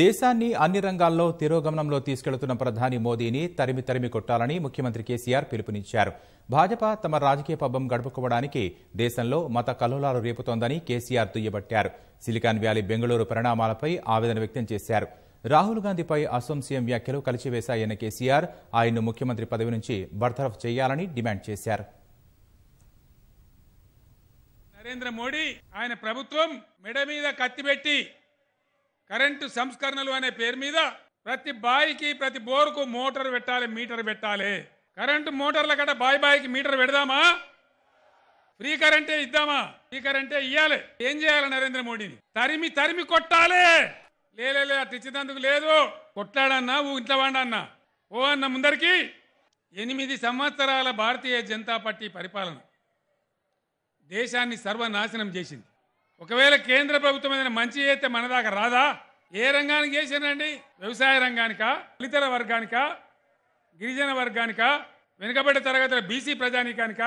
దేశాన్ని అన్ని రంగాల్లో తిరోగమనంలో తీసుకెళ్తున్న ప్రధాని మోదీని తరిమి తరిమి కొట్టాలని ముఖ్యమంత్రి కేసీఆర్ పిలుపునిచ్చారు భాజపా తమ రాజకీయ పబ్బం గడుపుకోవడానికి దేశంలో మత కల్లోలాలు రేపుతోందని కేసీఆర్ దుయ్యబట్టారు సిలికాన్ వ్యాలీ బెంగళూరు పరిణామాలపై ఆవేదన వ్యక్తం చేశారు రాహుల్ గాంధీపై అసంశయం వ్యాఖ్యలు కలిసివేశాయన్న కేసీఆర్ ఆయన్ను ముఖ్యమంత్రి పదవి నుంచి బర్తరఫ్ చేయాలని డిమాండ్ చేశారు నరేంద్ర మోడీ ఆయన ప్రభుత్వం మెడ మీద కత్తిపెట్టి కరెంటు సంస్కరణలు అనే పేరు మీద ప్రతి బాయికి ప్రతి బోరుకు మోటార్ పెట్టాలి మీటర్ పెట్టాలి కరెంటు మోటార్ల కట్ట బాయి బాయికి మీటర్ పెడదామా ఫ్రీ కరెంటే ఇద్దామా ఫ్రీ కరెంటే ఇయ్యాలి ఏం చేయాలి నరేంద్ర మోడీని తరిమి తరిమి కొట్టాలి లేలే అట్లా ఇచ్చినందుకు లేదు కొట్లాడన్నా ఇంట్లో వాడన్నా ఓ అన్న ముందరికి ఎనిమిది సంవత్సరాల భారతీయ జనతా పార్టీ పరిపాలన దేశాన్ని సర్వనాశనం చేసింది ఒకవేళ కేంద్ర ప్రభుత్వం ఏదైనా మంచి చేస్తే మన దాకా రాదా ఏ రంగానికి చేశానండి వ్యవసాయ రంగానిక దళితుల వర్గానిక గిరిజన వర్గానిక వెనుకబడ్డ తరగతుల బీసీ ప్రజానీకానిక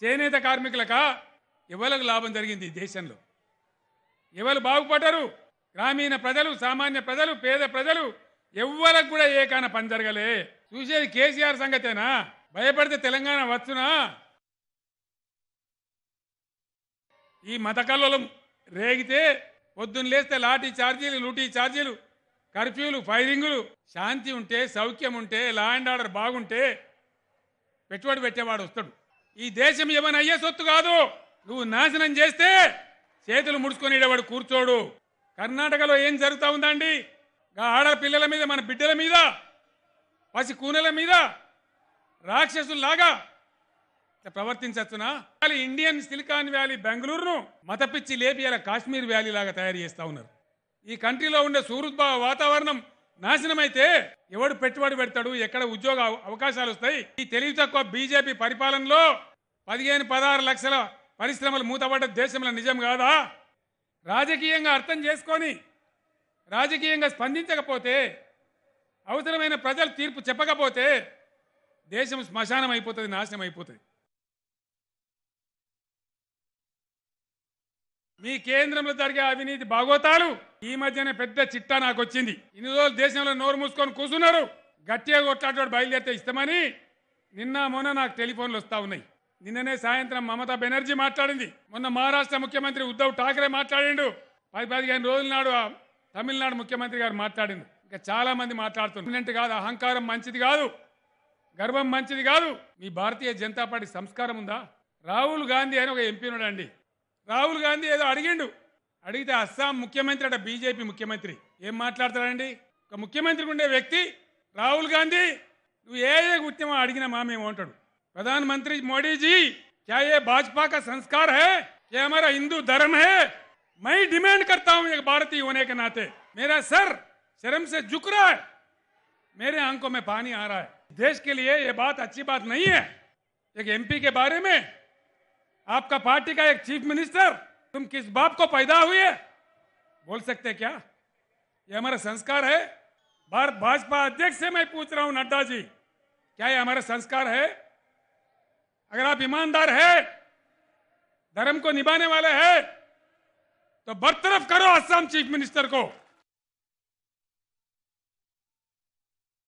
చేనేత కార్మికులక ఎవరికి లాభం జరిగింది ఈ దేశంలో ఎవరు బాగుపడ్డరు గ్రామీణ ప్రజలు సామాన్య ప్రజలు పేద ప్రజలు ఎవ్వరికి కూడా ఏకాన పని జరగలే చూసేది కేసీఆర్ సంగతేనా భయపడితే తెలంగాణ వచ్చునా ఈ మత కలలం రేగితే పొద్దున్న లేస్తే లాఠీ ఛార్జీలు లూటీ ఛార్జీలు కర్ఫ్యూలు ఫైరింగులు శాంతి ఉంటే సౌఖ్యం ఉంటే లా అండ్ ఆర్డర్ బాగుంటే పెట్టుబడి పెట్టేవాడు వస్తాడు ఈ దేశం ఏమైనా అయ్యే సొత్తు కాదు నువ్వు నాశనం చేస్తే చేతులు ముడుచుకునేవాడు కూర్చోడు కర్ణాటకలో ఏం జరుగుతూ ఉందండి ఆడపిల్లల మీద మన బిడ్డల మీద పసి కూనెల మీద రాక్షసులు లాగా ప్రవర్తించచ్చునా ఇండియన్ సిలికాన్ వ్యాలీ బెంగళూరును మతపిచ్చి లేపి కాశ్మీర్ వ్యాలీ లాగా తయారు చేస్తా ఉన్నారు ఈ కంట్రీలో ఉండే సూహృద్భావ వాతావరణం నాశనమైతే ఎవడు పెట్టుబడి పెడతాడు ఎక్కడ ఉద్యోగ అవకాశాలు వస్తాయి ఈ తెలివి తక్కువ బీజేపీ పరిపాలనలో పదిహేను పదహారు లక్షల పరిశ్రమలు మూతబడ్డ దేశంలో నిజం కాదా రాజకీయంగా అర్థం చేసుకొని రాజకీయంగా స్పందించకపోతే అవసరమైన ప్రజలు తీర్పు చెప్పకపోతే దేశం శ్మశానం అయిపోతుంది నాశనం అయిపోతుంది మీ కేంద్రంలో జరిగే అవినీతి భాగోతాలు ఈ మధ్యనే పెద్ద చిట్టా నాకు వచ్చింది ఇన్ని రోజులు దేశంలో నోరు మూసుకొని కూర్చున్నారు గట్టిగా కొట్లాడేవాడు బయలుదేరితే ఇస్తామని నిన్న మొన్న నాకు టెలిఫోన్లు వస్తా ఉన్నాయి నిన్ననే సాయంత్రం మమతా బెనర్జీ మాట్లాడింది మొన్న మహారాష్ట్ర ముఖ్యమంత్రి ఉద్ధవ్ ఠాక్రే మాట్లాడిండు పది పదిహేను రోజుల నాడు తమిళనాడు ముఖ్యమంత్రి గారు మాట్లాడిండు ఇంకా చాలా మంది మాట్లాడుతున్నారు కాదు అహంకారం మంచిది కాదు గర్వం మంచిది కాదు మీ భారతీయ జనతా పార్టీ సంస్కారం ఉందా రాహుల్ గాంధీ అని ఒక ఎంపీ అండి राहुल गांधी अड़े अड़ते अस्सा मुख्यमंत्री अट बीजेपी मुख्यमंत्री एम माला मुख्यमंत्री उड़े व्यक्ति राहुल गांधी ये उद्यम अड़ना मेमंटा प्रधानमंत्री मोडीजी क्या ये भाजपा का संस्कार है क्या हमारा हिंदू धर्म है मैं डिमांड करता हूँ एक भारतीय होने के नाते मेरा सर शर्म से झुक रहा है मेरे आंखों में पानी आ रहा है देश के लिए ये बात अच्छी बात नहीं है एक एमपी के बारे में आपका पार्टी का एक चीफ मिनिस्टर तुम किस बाप को पैदा हुए बोल सकते क्या ये हमारा संस्कार है भारत भाजपा अध्यक्ष से मैं पूछ रहा हूं नड्डा जी क्या ये हमारा संस्कार है अगर आप ईमानदार है धर्म को निभाने वाले हैं तो बरतरफ करो असम चीफ मिनिस्टर को